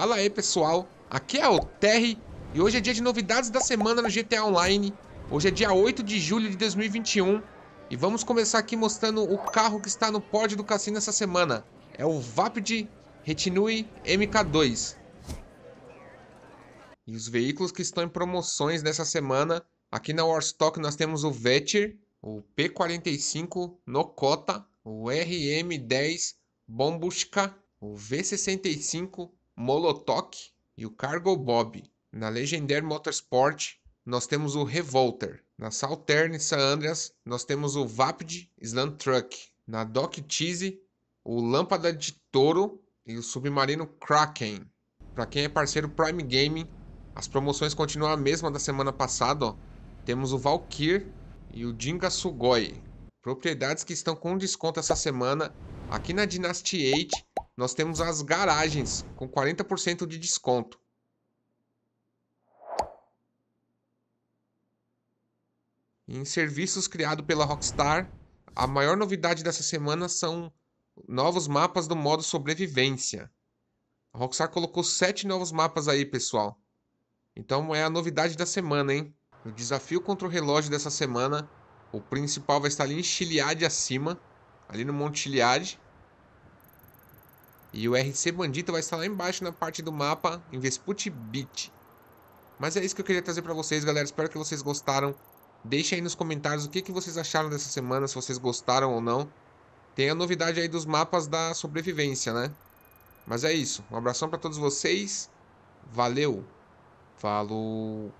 Fala aí pessoal, aqui é o Terry e hoje é dia de novidades da semana no GTA Online. Hoje é dia 8 de julho de 2021 e vamos começar aqui mostrando o carro que está no pódio do cassino essa semana. É o Vapid Retinue MK2. E os veículos que estão em promoções nessa semana, aqui na Warstock nós temos o Vetcher, o P45 Nocota, o RM10 Bombushka, o V65 Molotok e o Cargo Bob. Na Legendary Motorsport, nós temos o Revolter. Na Saltern San Andreas, nós temos o Vapid Slam Truck. Na Dock Cheese, o Lâmpada de Touro e o Submarino Kraken. Para quem é parceiro Prime Gaming, as promoções continuam a mesma da semana passada. Ó. Temos o Valkyr e o Jinga Sugoi. Propriedades que estão com desconto essa semana aqui na Dynasty 8 nós temos as garagens com 40% de desconto. Em serviços criados pela Rockstar, a maior novidade dessa semana são novos mapas do modo sobrevivência. A Rockstar colocou sete novos mapas aí, pessoal. Então é a novidade da semana, hein? O desafio contra o relógio dessa semana, o principal vai estar ali em Chiliade acima, ali no Monte Chiliade. E o RC Bandito vai estar lá embaixo na parte do mapa em Vespucci Beach. Mas é isso que eu queria trazer para vocês, galera. Espero que vocês gostaram. Deixem aí nos comentários o que, que vocês acharam dessa semana, se vocês gostaram ou não. Tem a novidade aí dos mapas da sobrevivência, né? Mas é isso. Um abração para todos vocês. Valeu. Falou.